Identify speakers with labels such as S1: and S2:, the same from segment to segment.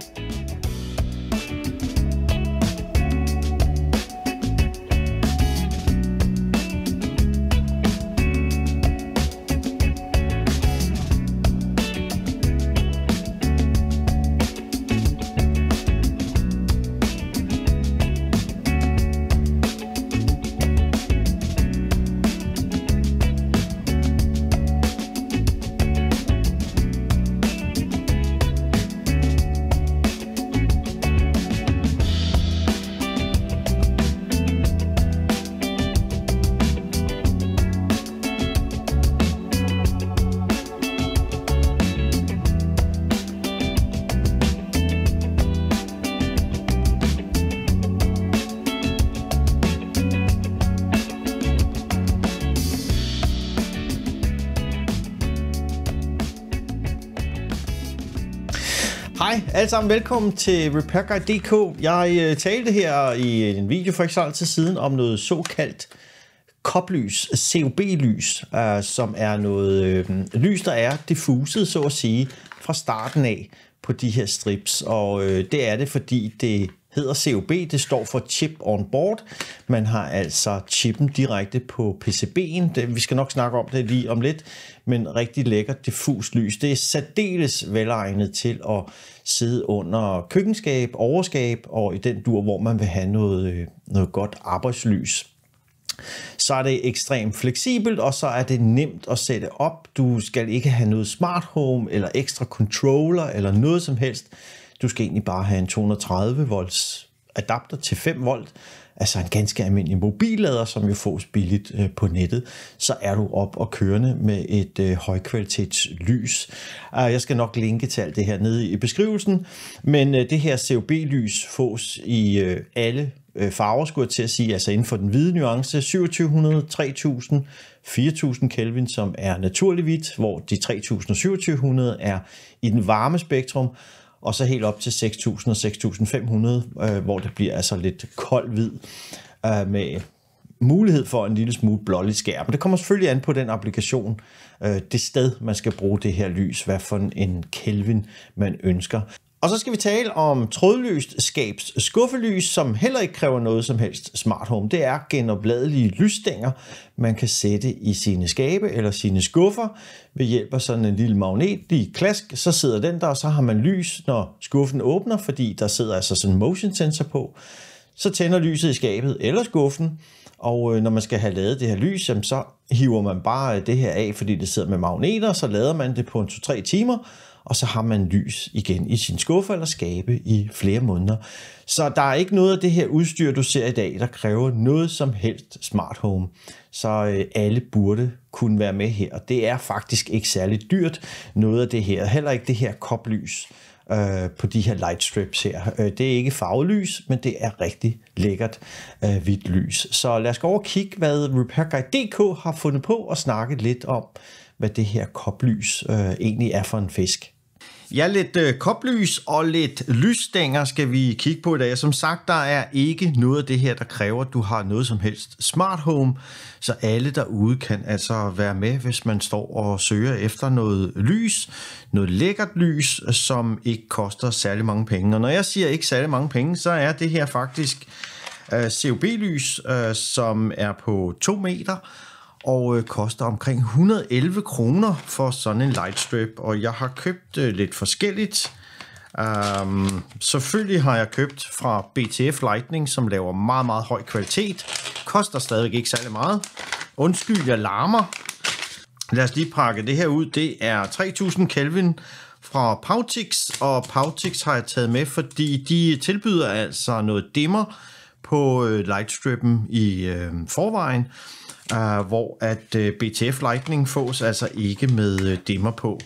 S1: thank you Hej alle sammen, velkommen til RepairGuide.dk. Jeg øh, talte her i øh, en video for ikke så altid siden om noget såkaldt koplys, COB-lys, øh, som er noget øh, lys, der er diffuset, så at sige, fra starten af på de her strips. Og øh, det er det, fordi det hedder COB. Det står for Chip on Board. Man har altså chippen direkte på PCB'en. Det, vi skal nok snakke om det lige om lidt, men rigtig lækkert diffus lys. Det er særdeles velegnet til at sidde under køkkenskab, overskab og i den dur, hvor man vil have noget, øh, noget godt arbejdslys. Så er det ekstremt fleksibelt, og så er det nemt at sætte op. Du skal ikke have noget smart home eller ekstra controller eller noget som helst. Du skal egentlig bare have en 230 volts adapter til 5 volt, altså en ganske almindelig mobillader, som jo fås billigt øh, på nettet, så er du op og kørende med et øh, højkvalitetslys. Ah, jeg skal nok linke til alt det her nede i beskrivelsen, men øh, det her COB-lys fås i alle farver, skulle jeg til at sige, altså inden for den hvide nuance, 2700, 3000, 4000 Kelvin, som er naturligt hvidt, hvor de 3000 og 2700 er i den varme spektrum, og så helt op til 6.000 og 6.500, øh, hvor det bliver altså lidt kold hvid øh, med mulighed for en lille smule blålig skærm. Det kommer selvfølgelig an på den applikation, øh, det sted, man skal bruge det her lys, hvad for en Kelvin man ønsker. Og så skal vi tale om trådløst skabs skuffelys, som heller ikke kræver noget som helst smart home. Det er genopladelige lysstænger, man kan sætte i sine skabe eller sine skuffer ved hjælp af sådan en lille magnet. Lige klask, så sidder den der, og så har man lys, når skuffen åbner, fordi der sidder altså sådan en motion sensor på. Så tænder lyset i skabet eller skuffen, og øh, når man skal have lavet det her lys, så hiver man bare det her af, fordi det sidder med magneter, så lader man det på en 2-3 timer, og så har man lys igen i sin skuffe eller skabe i flere måneder. Så der er ikke noget af det her udstyr, du ser i dag, der kræver noget som helst smart home. Så øh, alle burde kunne være med her, og det er faktisk ikke særlig dyrt, noget af det her. Heller ikke det her koplys øh, på de her light strips her. Øh, det er ikke farvelys, men det er rigtig lækkert hvidt lys. Så lad os gå over og kigge, hvad RepairGuide.dk har fundet på og snakke lidt om, hvad det her koplys øh, egentlig er for en fisk. Ja, lidt øh, koplys og lidt lysstænger skal vi kigge på i dag. Som sagt, der er ikke noget af det her, der kræver, at du har noget som helst smart home, så alle derude kan altså være med, hvis man står og søger efter noget lys, noget lækkert lys, som ikke koster særlig mange penge. Og når jeg siger ikke særlig mange penge, så er det her faktisk øh, COB-lys, øh, som er på 2 meter, og øh, koster omkring 111 kroner for sådan en lightstrip, og jeg har købt øh, lidt forskelligt. Um, selvfølgelig har jeg købt fra BTF Lightning, som laver meget, meget høj kvalitet. Koster stadig ikke særlig meget. Undskyld, jeg larmer. Lad os lige pakke det her ud. Det er 3000 Kelvin fra Pautix, og Pautix har jeg taget med, fordi de tilbyder altså noget dimmer på øh, lightstrippen i øh, forvejen uh, hvor at uh, øh, BTF Lightning fås altså ikke med uh, dimmer på.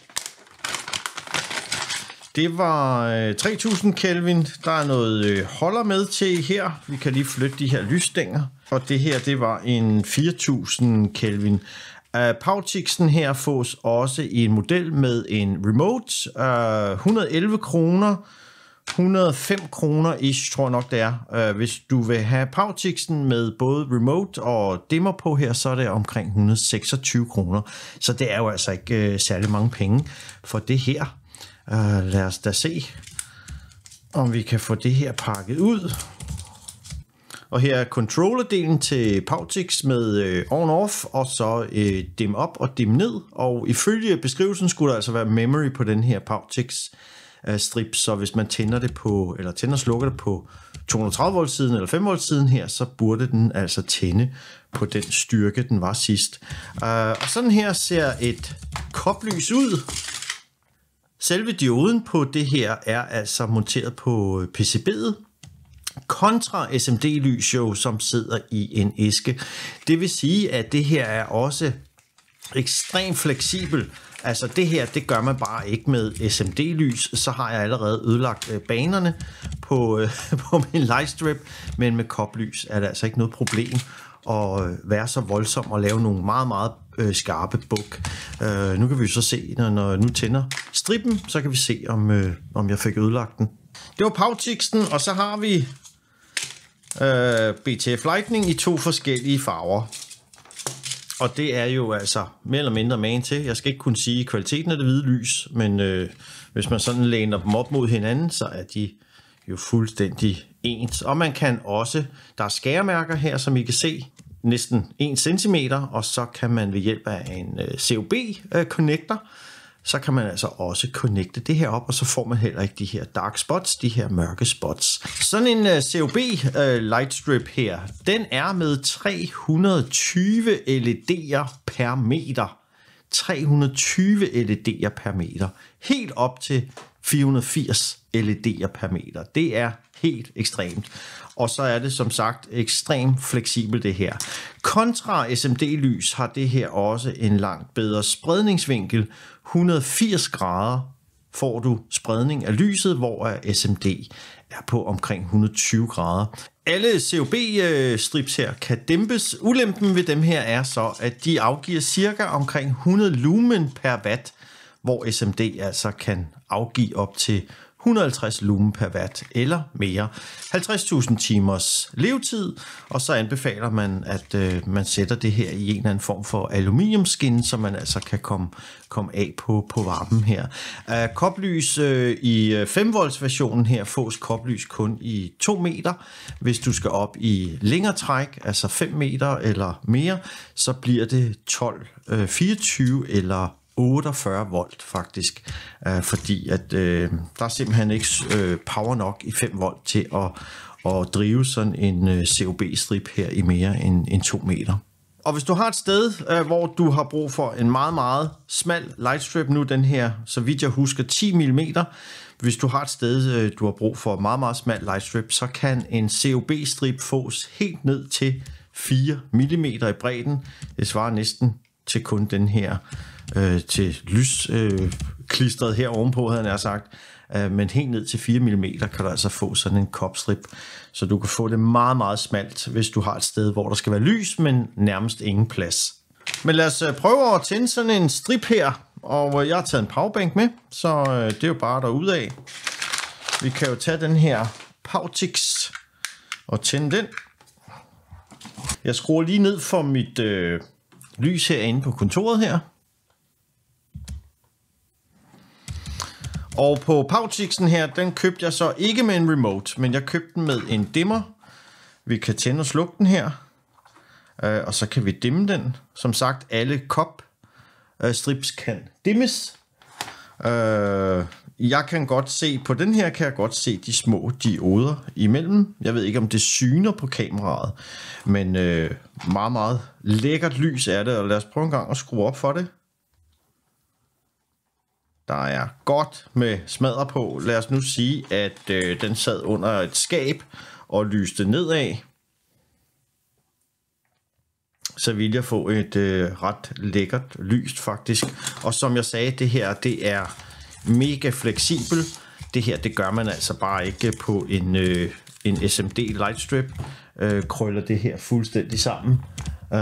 S1: Det var uh, øh, 3000 Kelvin. Der er noget uh, holder med til her. Vi kan lige flytte de her lysstænger. Og det her, det var en 4000 Kelvin. Uh, Pautixen her fås også i en model med en remote. Uh, ah, 111 kroner. 105 kroner ish, tror jeg nok det er. Øh, hvis du vil have Pautixen med både remote og dimmer på her, så er det omkring 126 kroner. Så det er jo altså ikke øh, særlig mange penge for det her. Øh, lad os da se, om vi kan få det her pakket ud. Og her er controllerdelen til Pautix med øh, on-off, og så øh, dim op og dim ned. Og ifølge beskrivelsen skulle der altså være memory på den her Pautix strip, så hvis man tænder det på, eller tænder og slukker det på 230 volt siden eller 5 volt siden her, så burde den altså tænde på den styrke, den var sidst. Øh, og sådan her ser et koplys ud. Selve dioden på det her er altså monteret på PCB'et, kontra SMD-lys jo, som sidder i en æske. Det vil sige, at det her er også ekstremt fleksibel. Altså det her, det gør man bare ikke med SMD-lys. Så har jeg allerede ødelagt øh, banerne på, øh, på min lightstrip, men med koplys er det altså ikke noget problem at øh, være så voldsom og lave nogle meget, meget skarpe buk. nu kan vi så se, når, når jeg nu tænder strippen, så kan vi se, om, om jeg fik ødelagt den. Det var Pautiksten, og så har vi Uh, BTF Lightning i to forskellige farver. Og det er jo altså mere eller mindre man til. Jeg skal ikke kunne sige kvaliteten af det hvide lys, men øh, hvis man sådan læner dem op mod hinanden, så er de jo fuldstændig ens. Og man kan også, der er skæremærker her, som I kan se, næsten 1 cm, og så kan man ved hjælp af en øh, COB-connector, øh, så kan man altså også connecte det her op, og så får man heller ikke de her dark spots, de her mørke spots. Sådan en uh, øh, COB uh, øh, lightstrip her, den er med 320 LED'er per meter. 320 LED'er per meter. Helt op til 480 LED'er per meter. Det er helt ekstremt. Og så er det som sagt ekstremt fleksibelt det her. Kontra SMD-lys har det her også en langt bedre spredningsvinkel. 180 grader får du spredning af lyset, hvor SMD er på omkring 120 grader. Alle COB-strips her kan dæmpes. Ulempen ved dem her er så, at de afgiver cirka omkring 100 lumen per watt, hvor SMD altså kan afgive op til 150 lumen per watt eller mere. 50.000 timers levetid, og så anbefaler man, at øh, man sætter det her i en eller anden form for aluminiumskin, så man altså kan komme, komme af på, på varmen her. Uh, koplys øh, i 5 øh, volts versionen her fås koplys kun i 2 meter. Hvis du skal op i længere træk, altså 5 meter eller mere, så bliver det 12, øh, 24 eller 48 volt faktisk, øh, fordi at øh, der er simpelthen ikke øh, power nok i 5 volt til at, at drive sådan en øh, COB-strip her i mere end, end 2 meter. Og hvis du har et sted, øh, hvor du har brug for en meget, meget smal lightstrip, nu den her, så vidt jeg husker, 10 mm, hvis du har et sted, øh, du har brug for en meget, meget smal lightstrip, så kan en COB-strip fås helt ned til 4 mm i bredden. Det svarer næsten til kun den her øh, til lys øh, klistret her ovenpå, havde han sagt. Øh, men helt ned til 4 mm kan du altså få sådan en kopstrip, så du kan få det meget, meget smalt, hvis du har et sted, hvor der skal være lys, men nærmest ingen plads. Men lad os øh, prøve at tænde sådan en strip her, og øh, jeg har taget en powerbank med, så øh, det er jo bare derude af. Vi kan jo tage den her Pautix og tænde den. Jeg skruer lige ned for mit øh, lys herinde på kontoret her. Og på Pautixen her, den købte jeg så ikke med en remote, men jeg købte den med en dimmer. Vi kan tænde og slukke den her, øh, og så kan vi dimme den. Som sagt, alle kop øh, strips kan dimmes. Øh, jeg kan godt se, på den her kan jeg godt se de små dioder imellem. Jeg ved ikke, om det syner på kameraet, men meget, meget lækkert lys er det, og lad os prøve en gang at skrue op for det der er godt med smadder på. Lad os nu sige, at øh, den sad under et skab og lyste nedad. Så vil jeg få et øh, ret lækkert lyst faktisk. Og som jeg sagde, det her det er mega fleksibel. Det her det gør man altså bare ikke på en, øh, en SMD Lightstrip. Øh, krøller det her fuldstændig sammen. Øh,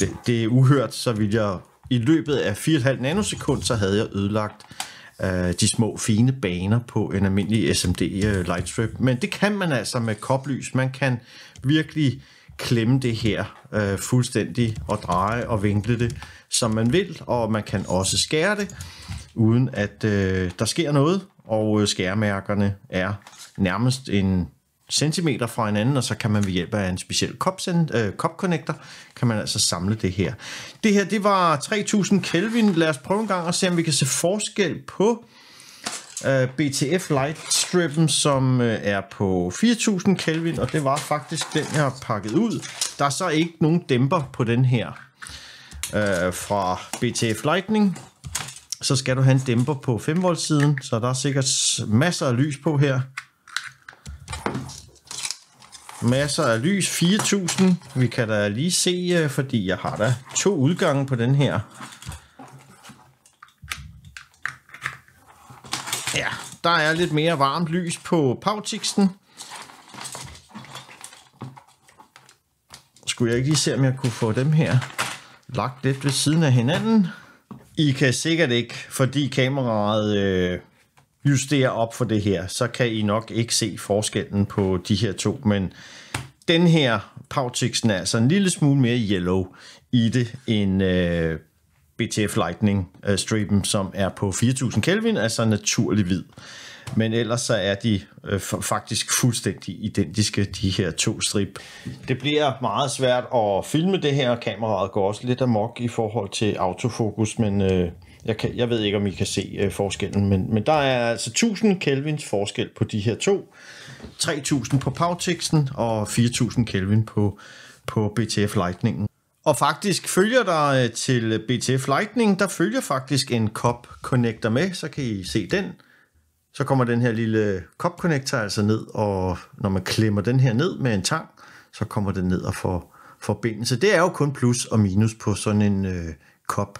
S1: det, det er uhørt, så vil jeg i løbet af 4,5 nanosekund, så havde jeg ødelagt øh, de små fine baner på en almindelig SMD øh, Lightstrip. Men det kan man altså med koplys. Man kan virkelig klemme det her øh, fuldstændig og dreje og vinkle det, som man vil, og man kan også skære det, uden at øh, der sker noget, og øh, skærmærkerne er nærmest en centimeter fra hinanden, og så kan man ved hjælp af en speciel kop-connector, øh, kan man altså samle det her. Det her, det var 3000 Kelvin. Lad os prøve en gang og se, om vi kan se forskel på øh, BTF Lightstrippen, som øh, er på 4000 Kelvin, og det var faktisk den, jeg har pakket ud. Der er så ikke nogen dæmper på den her øh, fra BTF Lightning. Så skal du have en dæmper på 5 volt siden, så der er sikkert masser af lys på her masser af lys, 4000. Vi kan da lige se, øh, fordi jeg har da to udgange på den her. Ja, der er lidt mere varmt lys på Pautixen. Skulle jeg ikke lige se, om jeg kunne få dem her lagt lidt ved siden af hinanden? I kan sikkert ikke, fordi kameraet øh, justere op for det her, så kan I nok ikke se forskellen på de her to, men den her Powtixen er altså en lille smule mere yellow i det end øh, BTF Lightning øh, striben, som er på 4000 Kelvin, altså naturlig hvid. Men ellers så er de øh, faktisk fuldstændig identiske, de her to strip. Det bliver meget svært at filme det her, kameraet går også lidt amok i forhold til autofokus, men øh, jeg, kan, jeg ved ikke, om I kan se øh, forskellen, men, men der er altså 1000 kelvins forskel på de her to. 3000 på Powtexen og 4000 kelvin på, på BTF Lightningen. Og faktisk følger der øh, til BTF Lightning, der følger faktisk en kop connector med, så kan I se den. Så kommer den her lille kop connector altså ned, og når man klemmer den her ned med en tang, så kommer den ned og får forbindelse. Det er jo kun plus og minus på sådan en øh, kop.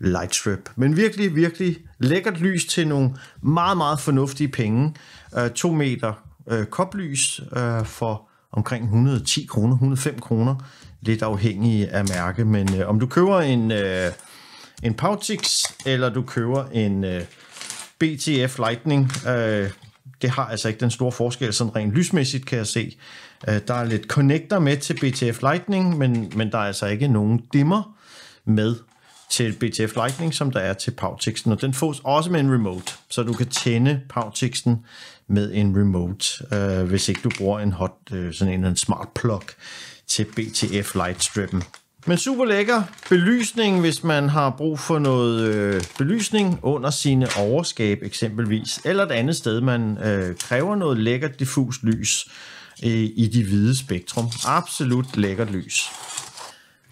S1: Lightstrip. Men virkelig, virkelig lækkert lys til nogle meget, meget fornuftige penge. 2 øh, meter øh, koplys øh, for omkring 110 kroner, 105 kroner, lidt afhængig af mærke. Men øh, om du køber en, øh, en Pautix, eller du køber en øh, BTF Lightning, øh, det har altså ikke den store forskel, sådan rent lysmæssigt kan jeg se. Øh, der er lidt connector med til BTF Lightning, men, men der er altså ikke nogen dimmer med til BTF Lightning, som der er til Powertixen, og den fås også med en remote, så du kan tænde Powertixen med en remote, øh, hvis ikke du bruger en hot, øh, sådan en, en smart plug til BTF Lightstrippen. Men super lækker belysning, hvis man har brug for noget øh, belysning under sine overskab eksempelvis, eller et andet sted, man øh, kræver noget lækkert diffus lys øh, i de hvide spektrum. Absolut lækkert lys.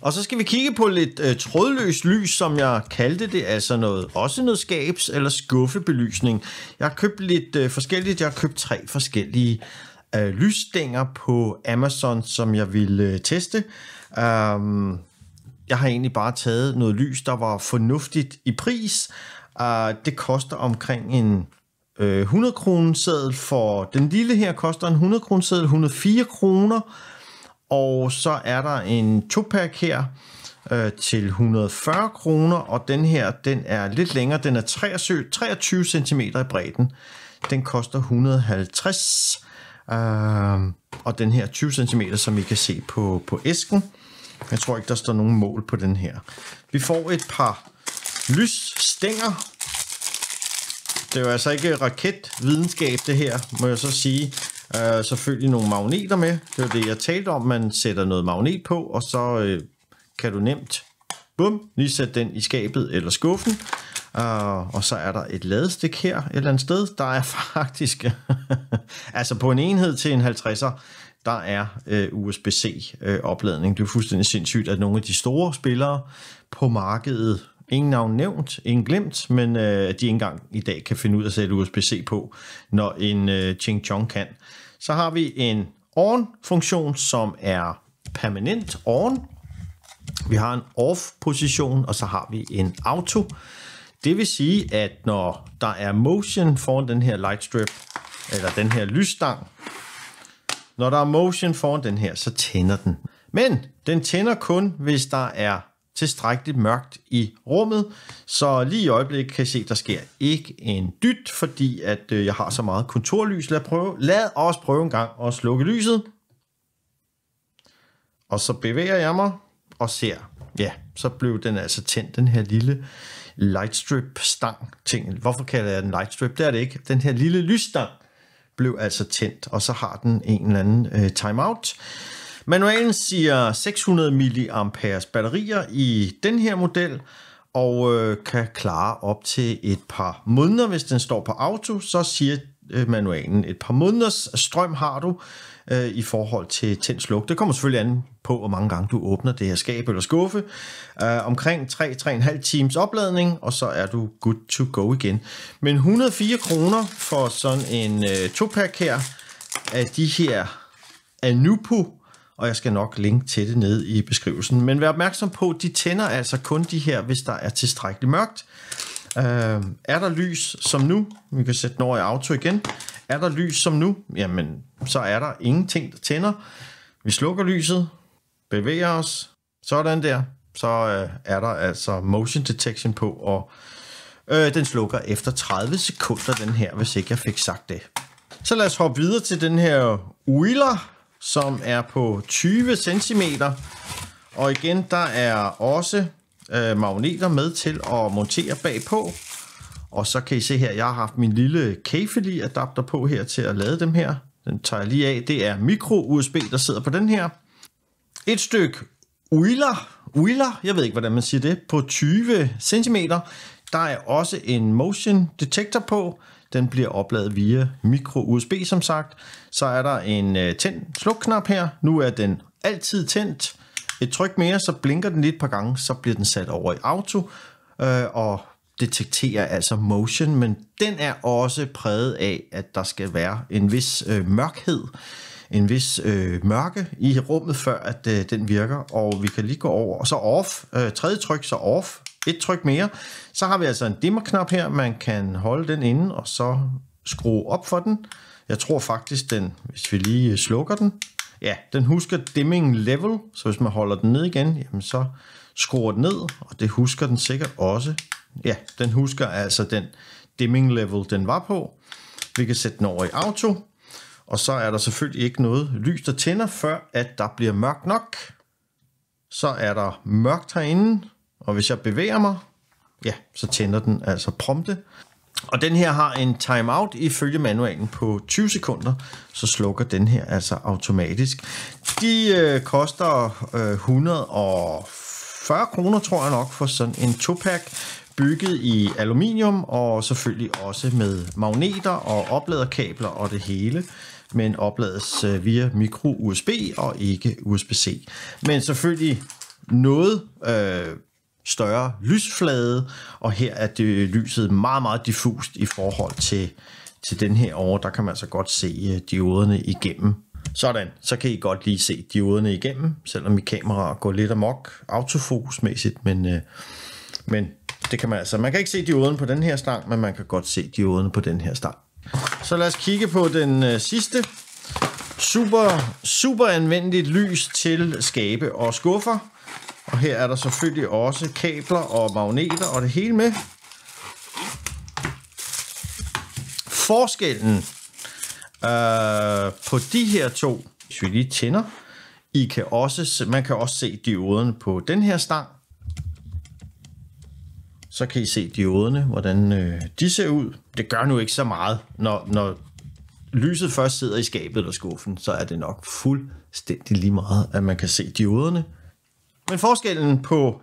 S1: Og så skal vi kigge på lidt øh, trådløst lys, som jeg kaldte det, altså noget, også noget skabs- eller skuffebelysning. Jeg har købt lidt øh, forskelligt, jeg har købt tre forskellige øh, lysstænger på Amazon, som jeg ville øh, teste. Um, jeg har egentlig bare taget noget lys, der var fornuftigt i pris. Uh, det koster omkring en øh, 100 kroner seddel for den lille her koster en 100 kroner seddel, 104 kroner og så er der en topack her øh, til 140 kroner, og den her, den er lidt længere, den er 23, 23 cm i bredden. Den koster 150 øh, og den her 20 cm, som I kan se på, på æsken. Jeg tror ikke, der står nogen mål på den her. Vi får et par lysstænger. Det er jo altså ikke raketvidenskab, det her, må jeg så sige. Øh, selvfølgelig nogle magneter med. Det var det, jeg talte om. Man sætter noget magnet på, og så øh, kan du nemt bum, lige sætte den i skabet eller skuffen. Uh, og så er der et ladestik her et eller andet sted. Der er faktisk, altså på en enhed til en 50'er, der er uh, øh, USB-C-opladning. Øh, det er fuldstændig sindssygt, at nogle af de store spillere på markedet, ingen navn nævnt, ingen glemt, men uh, de engang i dag kan finde ud af at sætte USB-C på, når en uh, Ching Chong kan. Så har vi en on-funktion, som er permanent on. Vi har en off-position, og så har vi en auto. Det vil sige, at når der er motion foran den her light strip, eller den her lysstang, når der er motion foran den her, så tænder den. Men den tænder kun, hvis der er tilstrækkeligt mørkt i rummet, så lige i øjeblikket kan I se, at der sker ikke en dyt, fordi at øh, jeg har så meget kontorlys. Lad, prøve, lad os prøve en gang at slukke lyset. Og så bevæger jeg mig og ser. Ja, så blev den altså tændt, den her lille lightstrip-stang-ting. Hvorfor kalder jeg den lightstrip? Det er det ikke. Den her lille lysstang blev altså tændt, og så har den en eller anden øh, timeout. Manualen siger 600 mAh batterier i den her model, og øh, kan klare op til et par måneder. Hvis den står på auto, så siger øh, manualen et par måneders strøm har du øh, i forhold til tænd sluk. Det kommer selvfølgelig an på, hvor mange gange du åbner det her skab eller skuffe. Øh, omkring 3-3,5 times opladning, og så er du good to go igen. Men 104 kroner for sådan en øh, topak her af de her Anupo og jeg skal nok linke til det ned i beskrivelsen. Men vær opmærksom på, de tænder altså kun de her, hvis der er tilstrækkeligt mørkt. Øh, er der lys som nu, vi kan sætte den over i auto igen, er der lys som nu, jamen så er der ingenting, der tænder. Vi slukker lyset, bevæger os, sådan der, så øh, er der altså motion detection på, og øh, den slukker efter 30 sekunder, den her, hvis ikke jeg fik sagt det. Så lad os hoppe videre til den her Wheeler som er på 20 cm. Og igen, der er også øh, magneter med til at montere bagpå. Og så kan I se her, jeg har haft min lille kefeli adapter på her til at lade dem her. Den tager jeg lige af. Det er micro-USB, der sidder på den her. Et stykke Uiler, Uiler, jeg ved ikke, hvordan man siger det, på 20 cm. Der er også en motion detector på, den bliver opladet via micro-USB, som sagt. Så er der en øh, tænd-sluk-knap her. Nu er den altid tændt. Et tryk mere, så blinker den lidt et par gange, så bliver den sat over i auto øh, og detekterer altså motion, men den er også præget af, at der skal være en vis øh, mørkhed, en vis øh, mørke i rummet, før at øh, den virker, og vi kan lige gå over, og så off, øh, tredje tryk, så off, et tryk mere. Så har vi altså en dimmerknap her, man kan holde den inde og så skrue op for den. Jeg tror faktisk, den, hvis vi lige øh, slukker den, ja, den husker dimming level, så hvis man holder den ned igen, jamen så skruer den ned, og det husker den sikkert også. Ja, den husker altså den dimming level, den var på. Vi kan sætte den over i auto, og så er der selvfølgelig ikke noget lys, der tænder, før at der bliver mørkt nok. Så er der mørkt herinde, og hvis jeg bevæger mig, ja, så tænder den altså prompte. Og den her har en timeout ifølge manualen på 20 sekunder, så slukker den her altså automatisk. De øh, koster øh, 140 kroner, tror jeg nok, for sådan en 2-pack, bygget i aluminium og selvfølgelig også med magneter og opladerkabler og det hele men oplades øh, via micro USB og ikke USB-C. Men selvfølgelig noget øh, større lysflade, og her er det lyset meget, meget diffust i forhold til, til den her over. Der kan man altså godt se øh, dioderne igennem. Sådan, så kan I godt lige se dioderne igennem, selvom mit kamera går lidt amok autofokusmæssigt, men, øh, men det kan man altså. Man kan ikke se dioden på den her stang, men man kan godt se dioderne på den her stang. Så lad os kigge på den øh, sidste. Super, super anvendeligt lys til skabe og skuffer. Og her er der selvfølgelig også kabler og magneter og det hele med. Forskellen øh, på de her to, hvis vi lige tænder, I kan også, man kan også se dioderne på den her stang. Så kan I se dioderne, hvordan øh, de ser ud. Det gør nu ikke så meget, når, når lyset først sidder i skabet eller skuffen, så er det nok fuldstændig lige meget, at man kan se dioderne. Men forskellen på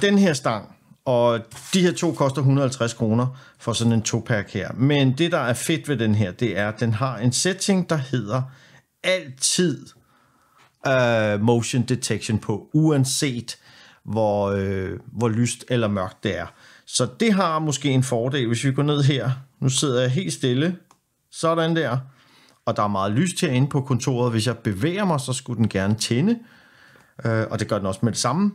S1: den her stang og de her to koster 150 kroner for sådan en topak her. Men det, der er fedt ved den her, det er, at den har en setting, der hedder altid uh, motion detection på, uanset hvor, uh, hvor lyst eller mørkt det er. Så det har måske en fordel, hvis vi går ned her. Nu sidder jeg helt stille, sådan der. Og der er meget lyst herinde på kontoret. Hvis jeg bevæger mig, så skulle den gerne tænde øh, og det gør den også med det samme.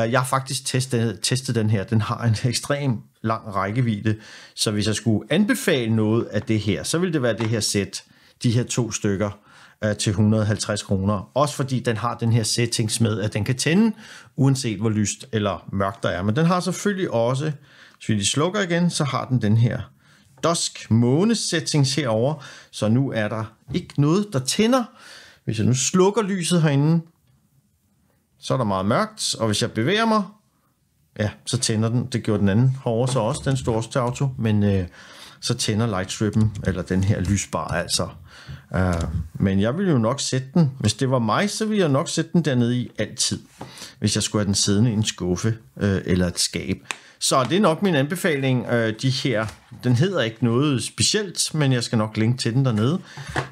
S1: Øh, jeg har faktisk testet, testet den her. Den har en ekstrem lang rækkevidde, så hvis jeg skulle anbefale noget af det her, så ville det være det her sæt, de her to stykker øh, til 150 kroner. Også fordi den har den her settings med, at den kan tænde, uanset hvor lyst eller mørkt der er. Men den har selvfølgelig også, hvis vi lige slukker igen, så har den den her dusk måne settings herover, så nu er der ikke noget, der tænder. Hvis jeg nu slukker lyset herinde, så er der meget mørkt, og hvis jeg bevæger mig, ja, så tænder den. Det gjorde den anden hårde så også, den store til auto, men øh, så tænder lightstrippen, eller den her lysbar altså. Uh, men jeg ville jo nok sætte den, hvis det var mig, så ville jeg nok sætte den dernede i altid, hvis jeg skulle have den siddende i en skuffe øh, eller et skab. Så det er nok min anbefaling, øh, de her den hedder ikke noget specielt, men jeg skal nok linke til den dernede.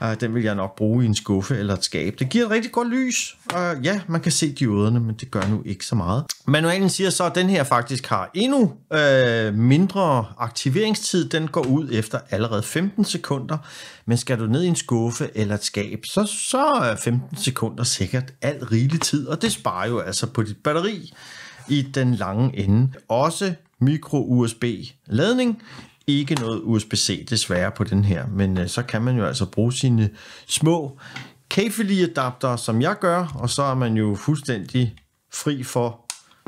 S1: Uh, den vil jeg nok bruge i en skuffe eller et skab. Det giver et rigtig godt lys. Uh, ja, man kan se dioderne, men det gør nu ikke så meget. Manualen siger så, at den her faktisk har endnu uh, mindre aktiveringstid. Den går ud efter allerede 15 sekunder. Men skal du ned i en skuffe eller et skab, så, så er 15 sekunder sikkert alt rigelig tid. Og det sparer jo altså på dit batteri i den lange ende. Også micro-USB-ladning ikke noget USB-C desværre på den her, men øh, så kan man jo altså bruge sine små kæfeli-adapter, som jeg gør, og så er man jo fuldstændig fri for,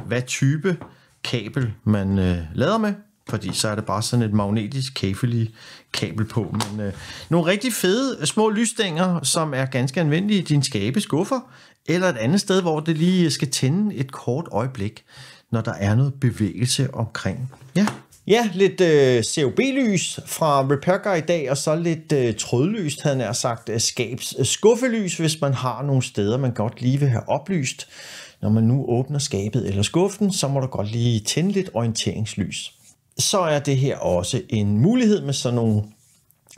S1: hvad type kabel man øh, lader med, fordi så er det bare sådan et magnetisk kæfelig kabel på. Men øh, nogle rigtig fede øh, små lysstænger, som er ganske anvendelige i din skabe skuffer, eller et andet sted, hvor det lige skal tænde et kort øjeblik, når der er noget bevægelse omkring. Ja, Ja, lidt øh, COB-lys fra Repair Guy i dag, og så lidt øh, trådløst, havde jeg sagt, øh, skabs øh, skuffelys, hvis man har nogle steder, man godt lige vil have oplyst. Når man nu åbner skabet eller skuffen, så må du godt lige tænde lidt orienteringslys. Så er det her også en mulighed med sådan nogle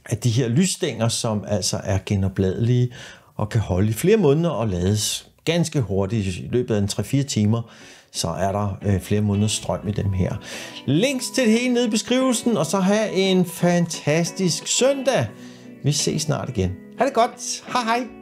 S1: af de her lysstænger, som altså er genopladelige og kan holde i flere måneder og lades ganske hurtigt i løbet af en 3-4 timer så er der øh, flere måneders strøm i dem her. Links til det hele nede i beskrivelsen, og så have en fantastisk søndag. Vi ses snart igen. Ha' det godt. Hej hej.